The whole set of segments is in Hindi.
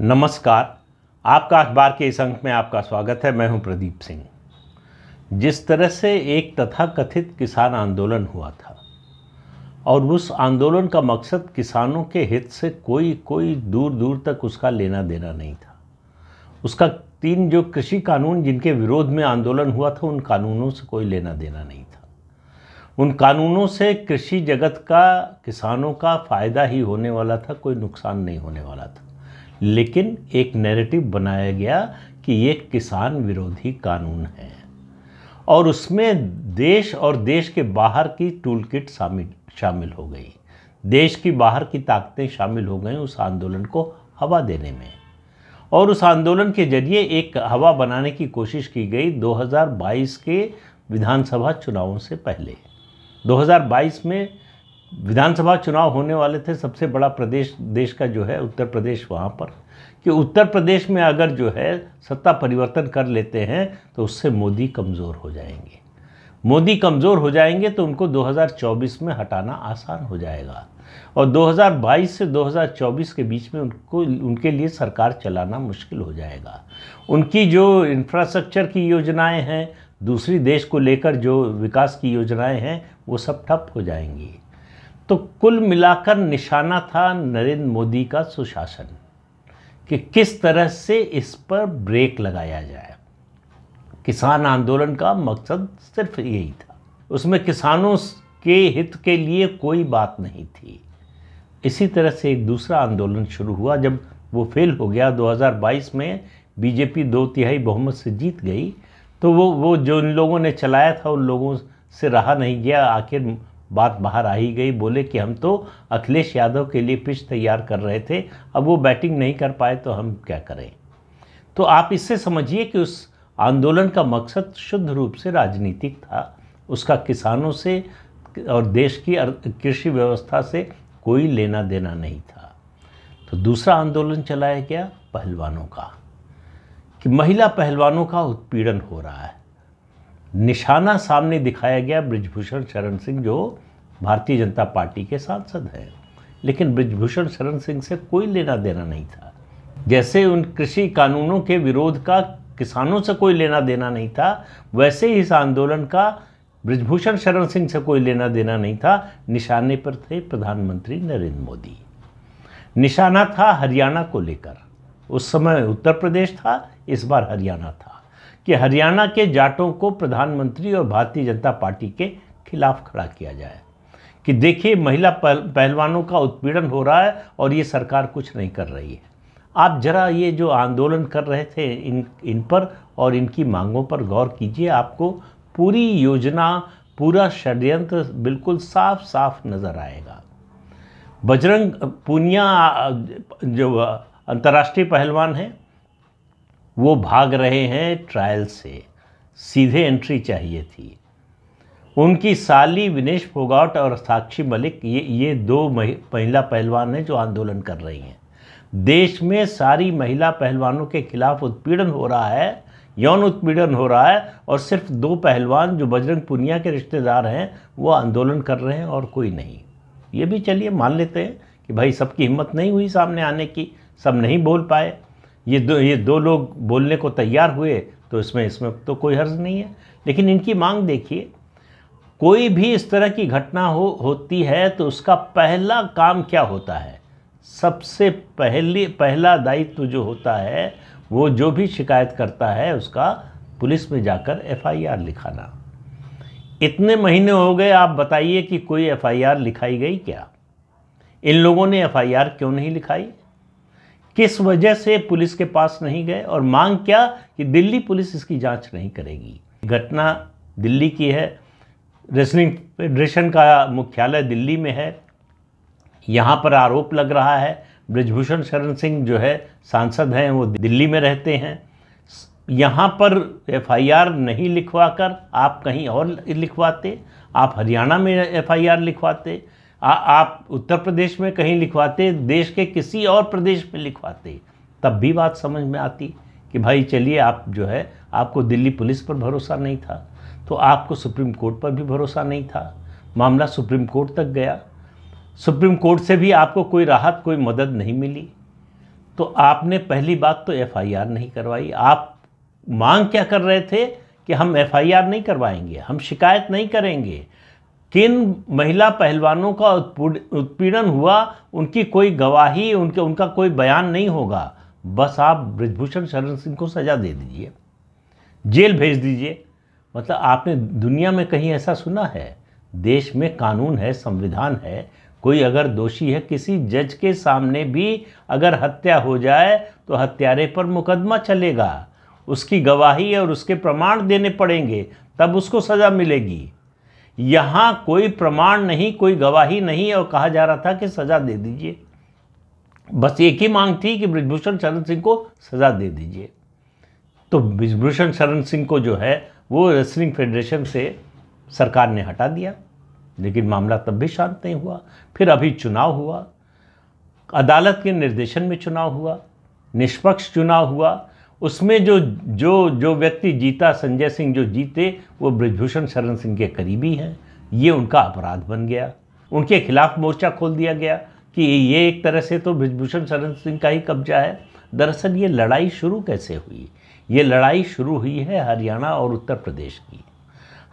नमस्कार आपका अखबार के इस अंक में आपका स्वागत है मैं हूं प्रदीप सिंह जिस तरह से एक तथाकथित किसान आंदोलन हुआ था और उस आंदोलन का मकसद किसानों के हित से कोई कोई दूर दूर तक उसका लेना देना नहीं था उसका तीन जो कृषि कानून जिनके विरोध में आंदोलन हुआ था उन कानूनों से कोई लेना देना नहीं था उन कानूनों से कृषि जगत का किसानों का फ़ायदा ही होने वाला था कोई नुकसान नहीं होने वाला था लेकिन एक नैरेटिव बनाया गया कि ये किसान विरोधी कानून है और उसमें देश और देश के बाहर की टूल किट शामिल शामिल हो गई देश की बाहर की ताकतें शामिल हो गई उस आंदोलन को हवा देने में और उस आंदोलन के जरिए एक हवा बनाने की कोशिश की गई 2022 के विधानसभा चुनावों से पहले 2022 में विधानसभा चुनाव होने वाले थे सबसे बड़ा प्रदेश देश का जो है उत्तर प्रदेश वहाँ पर कि उत्तर प्रदेश में अगर जो है सत्ता परिवर्तन कर लेते हैं तो उससे मोदी कमज़ोर हो जाएंगे मोदी कमज़ोर हो जाएंगे तो उनको 2024 में हटाना आसान हो जाएगा और 2022 से 2024 के बीच में उनको उनके लिए सरकार चलाना मुश्किल हो जाएगा उनकी जो इंफ्रास्ट्रक्चर की योजनाएं हैं दूसरी देश को लेकर जो विकास की योजनाएं हैं वो सब ठप हो जाएंगी तो कुल मिलाकर निशाना था नरेंद्र मोदी का सुशासन कि किस तरह से इस पर ब्रेक लगाया जाए किसान आंदोलन का मकसद सिर्फ यही था उसमें किसानों के हित के लिए कोई बात नहीं थी इसी तरह से एक दूसरा आंदोलन शुरू हुआ जब वो फेल हो गया 2022 में बीजेपी दो तिहाई बहुमत से जीत गई तो वो वो जो उन लोगों ने चलाया था उन लोगों से रहा नहीं गया आखिर बात बाहर आ ही गई बोले कि हम तो अखिलेश यादव के लिए पिच तैयार कर रहे थे अब वो बैटिंग नहीं कर पाए तो हम क्या करें तो आप इससे समझिए कि उस आंदोलन का मकसद शुद्ध रूप से राजनीतिक था उसका किसानों से और देश की कृषि व्यवस्था से कोई लेना देना नहीं था तो दूसरा आंदोलन चलाया गया पहलवानों का कि महिला पहलवानों का उत्पीड़न हो रहा है निशाना सामने दिखाया गया ब्रिजभूषण शरण सिंह जो भारतीय जनता पार्टी के सांसद हैं लेकिन ब्रिजभूषण शरण सिंह से कोई लेना देना नहीं था जैसे उन कृषि कानूनों के विरोध का किसानों से कोई लेना देना नहीं था वैसे ही इस आंदोलन का ब्रिजभूषण शरण सिंह से कोई लेना देना नहीं था निशाने पर थे प्रधानमंत्री नरेंद्र मोदी निशाना था हरियाणा को लेकर उस समय उत्तर प्रदेश था इस बार हरियाणा था कि हरियाणा के जाटों को प्रधानमंत्री और भारतीय जनता पार्टी के खिलाफ खड़ा किया जाए कि देखिए महिला पहलवानों का उत्पीड़न हो रहा है और ये सरकार कुछ नहीं कर रही है आप जरा ये जो आंदोलन कर रहे थे इन इन पर और इनकी मांगों पर गौर कीजिए आपको पूरी योजना पूरा षड्यंत्र बिल्कुल साफ साफ नज़र आएगा बजरंग पूनिया जो अंतर्राष्ट्रीय पहलवान हैं वो भाग रहे हैं ट्रायल से सीधे एंट्री चाहिए थी उनकी साली विनेश फोगाट और साक्षी मलिक ये ये दो महिला पहलवान हैं जो आंदोलन कर रही हैं देश में सारी महिला पहलवानों के खिलाफ उत्पीड़न हो रहा है यौन उत्पीड़न हो रहा है और सिर्फ दो पहलवान जो बजरंग पुनिया के रिश्तेदार हैं वो आंदोलन कर रहे हैं और कोई नहीं ये भी चलिए मान लेते हैं कि भाई सबकी हिम्मत नहीं हुई सामने आने की सब नहीं बोल पाए ये दो ये दो लोग बोलने को तैयार हुए तो इसमें इसमें तो कोई हर्ज नहीं है लेकिन इनकी मांग देखिए कोई भी इस तरह की घटना हो होती है तो उसका पहला काम क्या होता है सबसे पहले पहला दायित्व जो होता है वो जो भी शिकायत करता है उसका पुलिस में जाकर एफआईआर लिखाना इतने महीने हो गए आप बताइए कि कोई एफआईआर लिखाई गई क्या इन लोगों ने एफआईआर क्यों नहीं लिखाई किस वजह से पुलिस के पास नहीं गए और मांग क्या कि दिल्ली पुलिस इसकी जांच नहीं करेगी घटना दिल्ली की है रेसलिंग फेडरेशन का मुख्यालय दिल्ली में है यहाँ पर आरोप लग रहा है ब्रजभूषण शरण सिंह जो है सांसद हैं वो दिल्ली में रहते हैं यहाँ पर एफआईआर नहीं लिखवा कर आप कहीं और लिखवाते आप हरियाणा में एफआईआर लिखवाते आ, आप उत्तर प्रदेश में कहीं लिखवाते देश के किसी और प्रदेश में लिखवाते तब भी बात समझ में आती कि भाई चलिए आप जो है आपको दिल्ली पुलिस पर भरोसा नहीं था तो आपको सुप्रीम कोर्ट पर भी भरोसा नहीं था मामला सुप्रीम कोर्ट तक गया सुप्रीम कोर्ट से भी आपको कोई राहत कोई मदद नहीं मिली तो आपने पहली बात तो एफआईआर नहीं करवाई आप मांग क्या कर रहे थे कि हम एफआईआर नहीं करवाएंगे हम शिकायत नहीं करेंगे किन महिला पहलवानों का उत्पीड़न हुआ उनकी कोई गवाही उनके उनका कोई बयान नहीं होगा बस आप ब्रजभूषण शरण सिंह को सजा दे दीजिए जेल भेज दीजिए मतलब आपने दुनिया में कहीं ऐसा सुना है देश में कानून है संविधान है कोई अगर दोषी है किसी जज के सामने भी अगर हत्या हो जाए तो हत्यारे पर मुकदमा चलेगा उसकी गवाही और उसके प्रमाण देने पड़ेंगे तब उसको सज़ा मिलेगी यहाँ कोई प्रमाण नहीं कोई गवाही नहीं और कहा जा रहा था कि सज़ा दे दीजिए बस एक ही मांग थी कि ब्रजभूषण शरण सिंह को सज़ा दे दीजिए तो ब्रजभूषण शरण सिंह को जो है वो रेसलिंग फेडरेशन से सरकार ने हटा दिया लेकिन मामला तब भी शांत नहीं हुआ फिर अभी चुनाव हुआ अदालत के निर्देशन में चुनाव हुआ निष्पक्ष चुनाव हुआ उसमें जो जो जो व्यक्ति जीता संजय सिंह जो जीते वो ब्रजभूषण शरण सिंह के करीबी हैं ये उनका अपराध बन गया उनके खिलाफ मोर्चा खोल दिया गया कि ये एक तरह से तो ब्रजभूषण शरण सिंह का ही कब्जा है दरअसल ये लड़ाई शुरू कैसे हुई ये लड़ाई शुरू हुई है हरियाणा और उत्तर प्रदेश की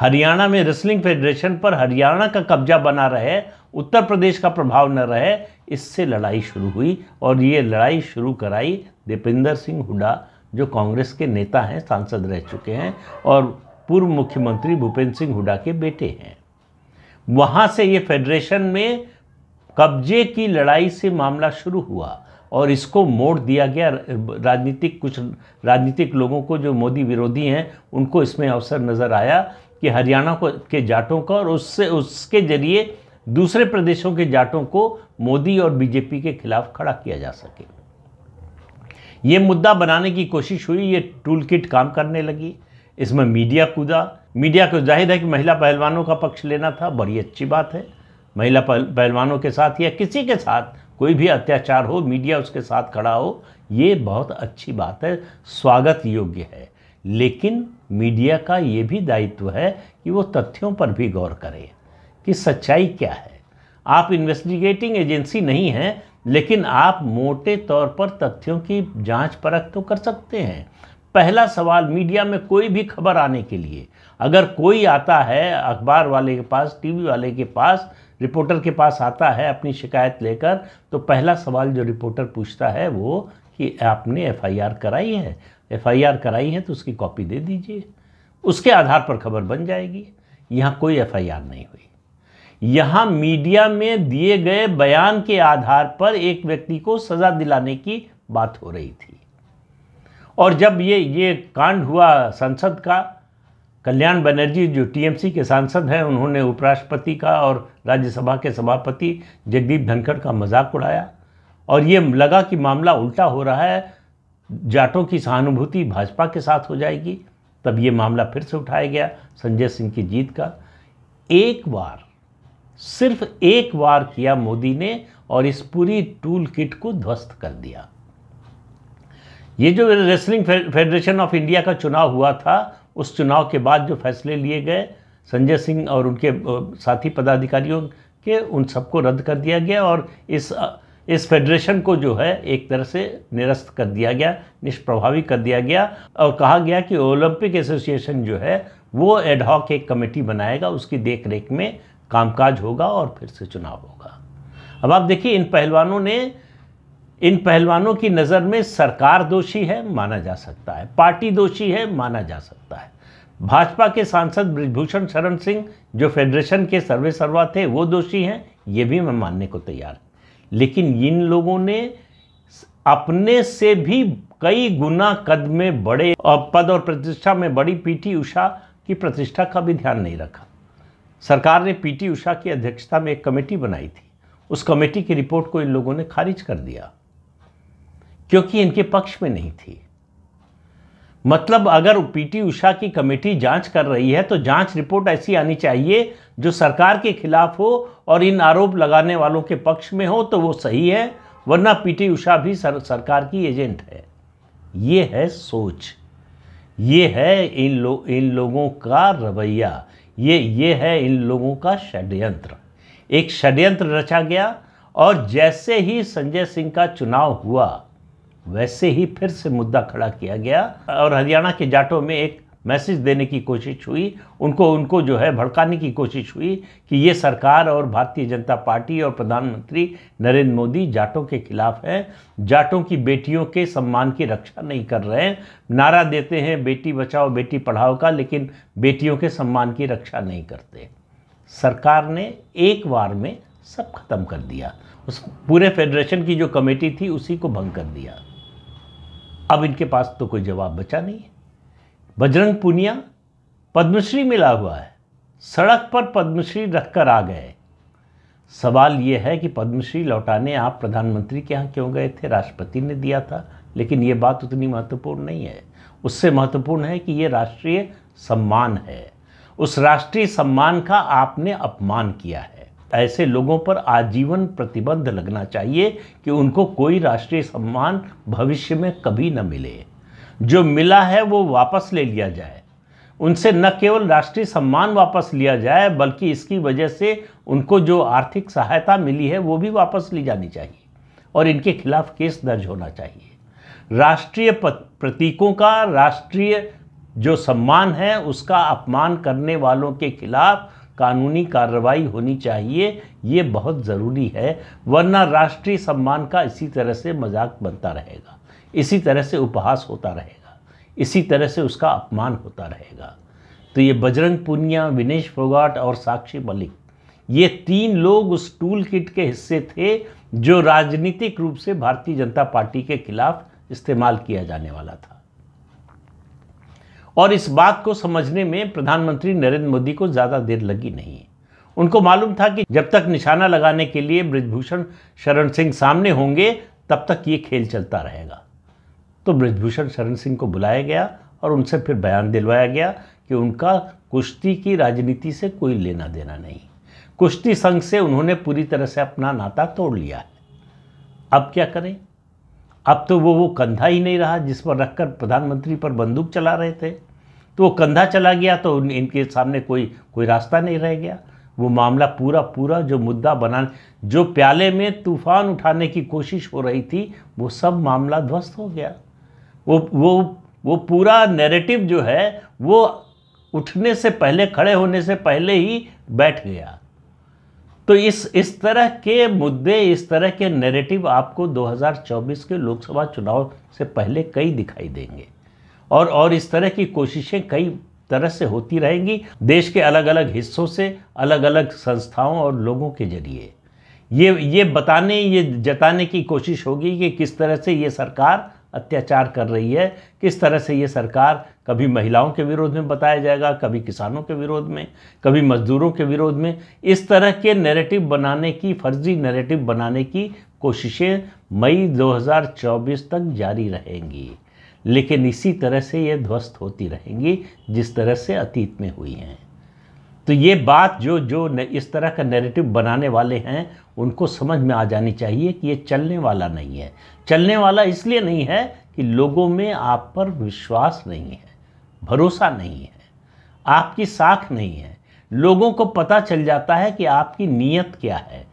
हरियाणा में रेसलिंग फेडरेशन पर हरियाणा का कब्जा बना रहे उत्तर प्रदेश का प्रभाव न रहे इससे लड़ाई शुरू हुई और ये लड़ाई शुरू कराई दीपेंद्र सिंह हुडा जो कांग्रेस के नेता हैं सांसद रह चुके हैं और पूर्व मुख्यमंत्री भूपेंद्र सिंह हुडा के बेटे हैं वहाँ से ये फेडरेशन में कब्जे की लड़ाई से मामला शुरू हुआ और इसको मोड़ दिया गया राजनीतिक कुछ राजनीतिक लोगों को जो मोदी विरोधी हैं उनको इसमें अवसर नज़र आया कि हरियाणा को के जाटों का और उससे उसके जरिए दूसरे प्रदेशों के जाटों को मोदी और बीजेपी के खिलाफ खड़ा किया जा सके ये मुद्दा बनाने की कोशिश हुई ये टूल किट काम करने लगी इसमें मीडिया कूदा मीडिया को जाहिर है कि महिला पहलवानों का पक्ष लेना था बड़ी अच्छी बात है महिला पहलवानों के साथ या किसी के साथ कोई भी अत्याचार हो मीडिया उसके साथ खड़ा हो ये बहुत अच्छी बात है स्वागत योग्य है लेकिन मीडिया का ये भी दायित्व है कि वो तथ्यों पर भी गौर करे कि सच्चाई क्या है आप इन्वेस्टिगेटिंग एजेंसी नहीं हैं लेकिन आप मोटे तौर पर तथ्यों की जांच परख तो कर सकते हैं पहला सवाल मीडिया में कोई भी खबर आने के लिए अगर कोई आता है अखबार वाले के पास टीवी वाले के पास रिपोर्टर के पास आता है अपनी शिकायत लेकर तो पहला सवाल जो रिपोर्टर पूछता है वो कि आपने एफआईआर कराई है एफआईआर कराई है तो उसकी कॉपी दे दीजिए उसके आधार पर खबर बन जाएगी यहाँ कोई एफआईआर नहीं हुई यहाँ मीडिया में दिए गए बयान के आधार पर एक व्यक्ति को सज़ा दिलाने की बात हो रही थी और जब ये ये कांड हुआ संसद का कल्याण बनर्जी जो टीएमसी के सांसद हैं उन्होंने उपराष्ट्रपति का और राज्यसभा के सभापति जगदीप धनखड़ का मजाक उड़ाया और ये लगा कि मामला उल्टा हो रहा है जाटों की सहानुभूति भाजपा के साथ हो जाएगी तब ये मामला फिर से उठाया गया संजय सिंह की जीत का एक बार सिर्फ एक बार किया मोदी ने और इस पूरी टूल किट को ध्वस्त कर दिया ये जो रेसलिंग फेडरेशन ऑफ इंडिया का चुनाव हुआ था उस चुनाव के बाद जो फैसले लिए गए संजय सिंह और उनके साथी पदाधिकारियों के उन सबको रद्द कर दिया गया और इस इस फेडरेशन को जो है एक तरह से निरस्त कर दिया गया निष्प्रभावी कर दिया गया और कहा गया कि ओलंपिक एसोसिएशन जो है वो एडहॉक एक कमेटी बनाएगा उसकी देखरेख में कामकाज होगा और फिर से चुनाव होगा अब आप देखिए इन पहलवानों ने इन पहलवानों की नज़र में सरकार दोषी है माना जा सकता है पार्टी दोषी है माना जा सकता है भाजपा के सांसद ब्रिजभूषण शरण सिंह जो फेडरेशन के सर्वे सर्वा थे वो दोषी हैं ये भी मैं मानने को तैयार लेकिन इन लोगों ने अपने से भी कई गुना कद में बड़े और पद और प्रतिष्ठा में बड़ी पीटी उषा की प्रतिष्ठा का भी ध्यान नहीं रखा सरकार ने पीटी उषा की अध्यक्षता में एक कमेटी बनाई थी उस कमेटी की रिपोर्ट को इन लोगों ने खारिज कर दिया क्योंकि इनके पक्ष में नहीं थी मतलब अगर पीटी उषा की कमेटी जांच कर रही है तो जांच रिपोर्ट ऐसी आनी चाहिए जो सरकार के खिलाफ हो और इन आरोप लगाने वालों के पक्ष में हो तो वो सही है वरना पीटी उषा भी सर, सरकार की एजेंट है ये है सोच ये है इन लो इन लोगों का रवैया ये ये है इन लोगों का षड्यंत्र एक षड्यंत्र रचा गया और जैसे ही संजय सिंह का चुनाव हुआ वैसे ही फिर से मुद्दा खड़ा किया गया और हरियाणा के जाटों में एक मैसेज देने की कोशिश हुई उनको उनको जो है भड़काने की कोशिश हुई कि ये सरकार और भारतीय जनता पार्टी और प्रधानमंत्री नरेंद्र मोदी जाटों के खिलाफ हैं जाटों की बेटियों के सम्मान की रक्षा नहीं कर रहे हैं नारा देते हैं बेटी बचाओ बेटी पढ़ाओ का लेकिन बेटियों के सम्मान की रक्षा नहीं करते सरकार ने एक बार में सब खत्म कर दिया उस पूरे फेडरेशन की जो कमेटी थी उसी को भंग कर दिया अब इनके पास तो कोई जवाब बचा नहीं है बजरंग पुनिया पद्मश्री मिला हुआ है सड़क पर पद्मश्री रखकर आ गए सवाल ये है कि पद्मश्री लौटाने आप प्रधानमंत्री के यहाँ क्यों गए थे राष्ट्रपति ने दिया था लेकिन ये बात उतनी महत्वपूर्ण नहीं है उससे महत्वपूर्ण है कि ये राष्ट्रीय सम्मान है उस राष्ट्रीय सम्मान का आपने अपमान किया है ऐसे लोगों पर आजीवन प्रतिबंध लगना चाहिए कि उनको कोई राष्ट्रीय सम्मान भविष्य में कभी न मिले जो मिला है वो वापस ले लिया जाए उनसे न केवल राष्ट्रीय सम्मान वापस लिया जाए बल्कि इसकी वजह से उनको जो आर्थिक सहायता मिली है वो भी वापस ली जानी चाहिए और इनके खिलाफ केस दर्ज होना चाहिए राष्ट्रीय प्रतीकों का राष्ट्रीय जो सम्मान है उसका अपमान करने वालों के खिलाफ कानूनी कार्रवाई होनी चाहिए ये बहुत ज़रूरी है वरना राष्ट्रीय सम्मान का इसी तरह से मजाक बनता रहेगा इसी तरह से उपहास होता रहेगा इसी तरह से उसका अपमान होता रहेगा तो ये बजरंग पुनिया विनेश फोगाट और साक्षी मलिक ये तीन लोग उस टूल किट के हिस्से थे जो राजनीतिक रूप से भारतीय जनता पार्टी के खिलाफ इस्तेमाल किया जाने वाला था और इस बात को समझने में प्रधानमंत्री नरेंद्र मोदी को ज़्यादा देर लगी नहीं उनको मालूम था कि जब तक निशाना लगाने के लिए ब्रजभूषण शरण सिंह सामने होंगे तब तक ये खेल चलता रहेगा तो ब्रजभूषण शरण सिंह को बुलाया गया और उनसे फिर बयान दिलवाया गया कि उनका कुश्ती की राजनीति से कोई लेना देना नहीं कुश्ती संघ से उन्होंने पूरी तरह से अपना नाता तोड़ लिया है अब क्या करें अब तो वो वो कंधा ही नहीं रहा जिस पर रखकर प्रधानमंत्री पर बंदूक चला रहे थे तो वो कंधा चला गया तो इनके सामने कोई कोई रास्ता नहीं रह गया वो मामला पूरा पूरा जो मुद्दा बना जो प्याले में तूफान उठाने की कोशिश हो रही थी वो सब मामला ध्वस्त हो गया वो वो वो पूरा नैरेटिव जो है वो उठने से पहले खड़े होने से पहले ही बैठ गया तो इस इस तरह के मुद्दे इस तरह के नैरेटिव आपको 2024 के लोकसभा चुनाव से पहले कई दिखाई देंगे और और इस तरह की कोशिशें कई तरह से होती रहेंगी देश के अलग अलग हिस्सों से अलग अलग संस्थाओं और लोगों के जरिए ये ये बताने ये जताने की कोशिश होगी कि किस तरह से ये सरकार अत्याचार कर रही है किस तरह से ये सरकार कभी महिलाओं के विरोध में बताया जाएगा कभी किसानों के विरोध में कभी मजदूरों के विरोध में इस तरह के नैरेटिव बनाने की फर्जी नैरेटिव बनाने की कोशिशें मई 2024 तक जारी रहेंगी लेकिन इसी तरह से ये ध्वस्त होती रहेंगी जिस तरह से अतीत में हुई हैं तो ये बात जो जो इस तरह का नैरेटिव बनाने वाले हैं उनको समझ में आ जानी चाहिए कि ये चलने वाला नहीं है चलने वाला इसलिए नहीं है कि लोगों में आप पर विश्वास नहीं है भरोसा नहीं है आपकी साख नहीं है लोगों को पता चल जाता है कि आपकी नीयत क्या है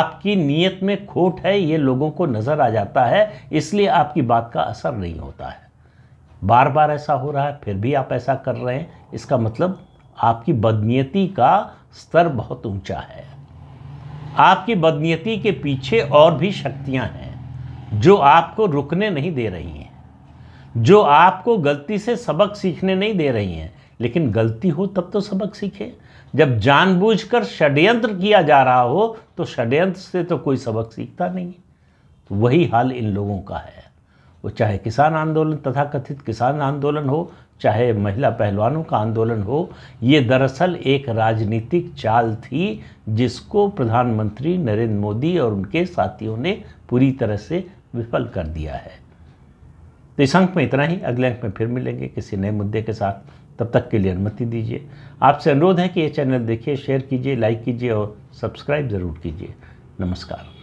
आपकी नीयत में खोट है ये लोगों को नज़र आ जाता है इसलिए आपकी बात का असर नहीं होता है बार बार ऐसा हो रहा है फिर भी आप ऐसा कर रहे हैं इसका मतलब आपकी बदनीयती का स्तर बहुत ऊंचा है आपकी बदनीयती के पीछे और भी शक्तियां हैं जो आपको रुकने नहीं दे रही हैं जो आपको गलती से सबक सीखने नहीं दे रही हैं लेकिन गलती हो तब तो सबक सीखे जब जानबूझकर षड्यंत्र किया जा रहा हो तो षड्यंत्र से तो कोई सबक सीखता नहीं तो वही हाल इन लोगों का है वो चाहे किसान आंदोलन तथा कथित किसान आंदोलन हो चाहे महिला पहलवानों का आंदोलन हो ये दरअसल एक राजनीतिक चाल थी जिसको प्रधानमंत्री नरेंद्र मोदी और उनके साथियों ने पूरी तरह से विफल कर दिया है तो इस अंक में इतना ही अगले अंक में फिर मिलेंगे किसी नए मुद्दे के साथ तब तक के लिए अनुमति दीजिए आपसे अनुरोध है कि ये चैनल देखिए शेयर कीजिए लाइक कीजिए और सब्सक्राइब ज़रूर कीजिए नमस्कार